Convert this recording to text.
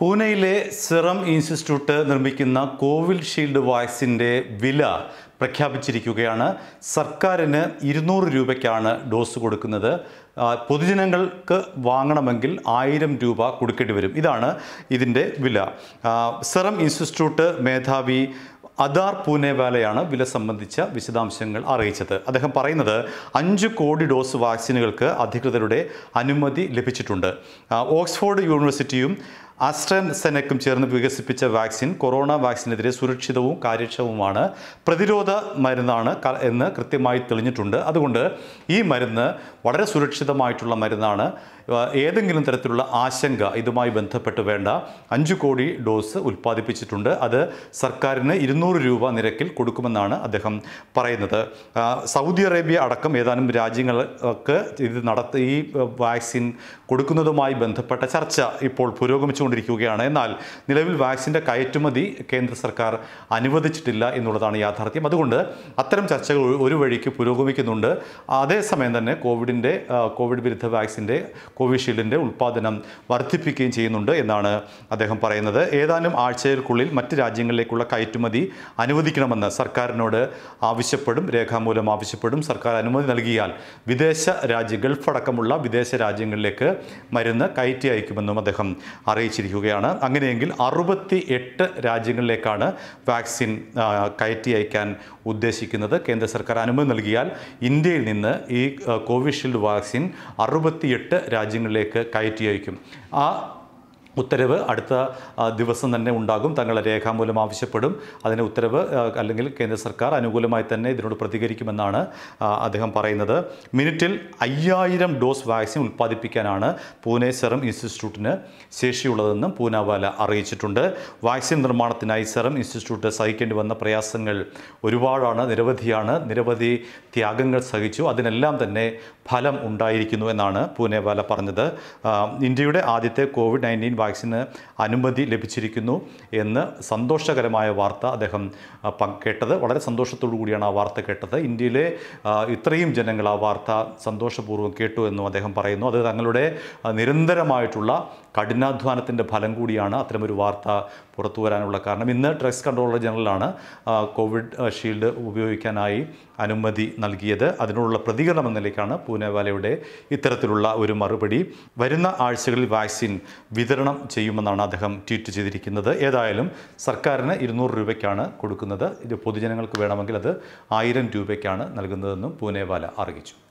പൂനെയിലെ serum institute നിർമ്മിക്കുന്ന Covishield വാക്സിൻ്റെ വില പ്രഖ്യാപിച്ചിരിക്കുകയാണ് സർക്കാരിന് ഇരുന്നൂറ് രൂപയ്ക്കാണ് ഡോസ് കൊടുക്കുന്നത് പൊതുജനങ്ങൾക്ക് വാങ്ങണമെങ്കിൽ ആയിരം രൂപ കൊടുക്കേണ്ടി വരും ഇതാണ് ഇതിൻ്റെ വില സെറം ഇൻസ്റ്റിറ്റ്യൂട്ട് മേധാവി അദാർ പൂനെവാലയാണ് വില സംബന്ധിച്ച വിശദാംശങ്ങൾ അറിയിച്ചത് അദ്ദേഹം പറയുന്നത് അഞ്ച് കോടി ഡോസ് വാക്സിനുകൾക്ക് അധികൃതരുടെ അനുമതി ലഭിച്ചിട്ടുണ്ട് ഓക്സ്ഫോർഡ് യൂണിവേഴ്സിറ്റിയും സെനക്കും ചേർന്ന് വികസിപ്പിച്ച വാക്സിൻ കൊറോണ വാക്സിനെതിരെ സുരക്ഷിതവും കാര്യക്ഷമവുമാണ് പ്രതിരോധ മരുന്നാണ് എന്ന് കൃത്യമായി തെളിഞ്ഞിട്ടുണ്ട് അതുകൊണ്ട് ഈ മരുന്ന് വളരെ സുരക്ഷിതമായിട്ടുള്ള മരുന്നാണ് ഏതെങ്കിലും തരത്തിലുള്ള ആശങ്ക ഇതുമായി ബന്ധപ്പെട്ട് വേണ്ട അഞ്ച് കോടി ഡോസ് ഉൽപ്പാദിപ്പിച്ചിട്ടുണ്ട് അത് സർക്കാരിന് ഇരുന്നൂറ് രൂപ നിരക്കിൽ കൊടുക്കുമെന്നാണ് അദ്ദേഹം പറയുന്നത് സൗദി അറേബ്യ അടക്കം ഏതാനും രാജ്യങ്ങൾക്ക് ഇത് നടത്തി ഈ വാക്സിൻ കൊടുക്കുന്നതുമായി ബന്ധപ്പെട്ട ചർച്ച ഇപ്പോൾ പുരോഗമിച്ചു ശ്രമിച്ചുകൊണ്ടിരിക്കുകയാണ് എന്നാൽ നിലവിൽ വാക്സിൻ്റെ കയറ്റുമതി കേന്ദ്ര സർക്കാർ അനുവദിച്ചിട്ടില്ല എന്നുള്ളതാണ് യാഥാർത്ഥ്യം അതുകൊണ്ട് അത്തരം ചർച്ചകൾ ഒരു വഴിക്ക് പുരോഗമിക്കുന്നുണ്ട് അതേസമയം തന്നെ കോവിഡിൻ്റെ കോവിഡ് വിരുദ്ധ വാക്സിൻ്റെ കോവിഷീൽഡിൻ്റെ ഉൽപ്പാദനം വർദ്ധിപ്പിക്കുകയും ചെയ്യുന്നുണ്ട് എന്നാണ് അദ്ദേഹം പറയുന്നത് ഏതാനും ആഴ്ചകൾക്കുള്ളിൽ മറ്റ് രാജ്യങ്ങളിലേക്കുള്ള കയറ്റുമതി അനുവദിക്കണമെന്ന് സർക്കാരിനോട് ആവശ്യപ്പെടും രേഖാമൂലം ആവശ്യപ്പെടും സർക്കാർ അനുമതി നൽകിയാൽ വിദേശ രാജ്യ ഗൾഫ് അടക്കമുള്ള വിദേശ രാജ്യങ്ങളിലേക്ക് മരുന്ന് കയറ്റി അയക്കുമെന്നും അദ്ദേഹം അറിയിച്ചു അറിയിച്ചിരിക്കുകയാണ് അങ്ങനെയെങ്കിൽ അറുപത്തി എട്ട് രാജ്യങ്ങളിലേക്കാണ് വാക്സിൻ കയറ്റി അയക്കാൻ ഉദ്ദേശിക്കുന്നത് കേന്ദ്ര സർക്കാർ അനുമതി നൽകിയാൽ ഇന്ത്യയിൽ നിന്ന് ഈ കോവിഷീൽഡ് വാക്സിൻ അറുപത്തിയെട്ട് രാജ്യങ്ങളിലേക്ക് കയറ്റി അയക്കും ആ ഉത്തരവ് അടുത്ത ദിവസം തന്നെ ഉണ്ടാകും തങ്ങളെ രേഖാമൂലം ആവശ്യപ്പെടും അതിന് ഉത്തരവ് അല്ലെങ്കിൽ കേന്ദ്ര സർക്കാർ അനുകൂലമായി തന്നെ ഇതിനോട് പ്രതികരിക്കുമെന്നാണ് അദ്ദേഹം പറയുന്നത് മിനിറ്റിൽ അയ്യായിരം ഡോസ് വാക്സിൻ ഉൽപ്പാദിപ്പിക്കാനാണ് പൂനെ സെറം ഇൻസ്റ്റിറ്റ്യൂട്ടിന് ശേഷിയുള്ളതെന്നും പൂനാവാല അറിയിച്ചിട്ടുണ്ട് വാക്സിൻ നിർമ്മാണത്തിനായി സെറം ഇൻസ്റ്റിറ്റ്യൂട്ട് സഹിക്കേണ്ടി വന്ന പ്രയാസങ്ങൾ ഒരുപാടാണ് നിരവധിയാണ് നിരവധി ത്യാഗങ്ങൾ സഹിച്ചു അതിനെല്ലാം തന്നെ ഫലം ഉണ്ടായിരിക്കുന്നു എന്നാണ് പൂനെവാല പറഞ്ഞത് ഇന്ത്യയുടെ ആദ്യത്തെ കോവിഡ് നയൻറ്റീൻ വാക്സിന് അനുമതി ലഭിച്ചിരിക്കുന്നു എന്ന് സന്തോഷകരമായ വാർത്ത അദ്ദേഹം കേട്ടത് വളരെ സന്തോഷത്തോടു കൂടിയാണ് ആ വാർത്ത കേട്ടത് ഇന്ത്യയിലെ ഇത്രയും ജനങ്ങൾ ആ വാർത്ത സന്തോഷപൂർവ്വം കേട്ടു എന്നും അദ്ദേഹം പറയുന്നു അത് തങ്ങളുടെ നിരന്തരമായിട്ടുള്ള കഠിനാധ്വാനത്തിൻ്റെ ഫലം കൂടിയാണ് അത്തരമൊരു വാർത്ത പുറത്തു വരാനുള്ള കാരണം ഇന്ന് ഡ്രഗ്സ് കൺട്രോളർ ജനറലാണ് കോവിഡ് ഷീൽഡ് ഉപയോഗിക്കാനായി അനുമതി നൽകിയത് അതിനുള്ള പ്രതികരണം എന്ന നിലയ്ക്കാണ് പൂനെവാലയുടെ ഇത്തരത്തിലുള്ള ഒരു മറുപടി വരുന്ന ആഴ്ചകളിൽ വാക്സിൻ വിതരണം ചെയ്യുമെന്നാണ് അദ്ദേഹം ട്വീറ്റ് ചെയ്തിരിക്കുന്നത് ഏതായാലും സർക്കാരിന് ഇരുന്നൂറ് രൂപയ്ക്കാണ് കൊടുക്കുന്നത് ഇത് പൊതുജനങ്ങൾക്ക് വേണമെങ്കിൽ അത് ആയിരം രൂപയ്ക്കാണ് നൽകുന്നതെന്നും പൂനെവാല അറിയിച്ചു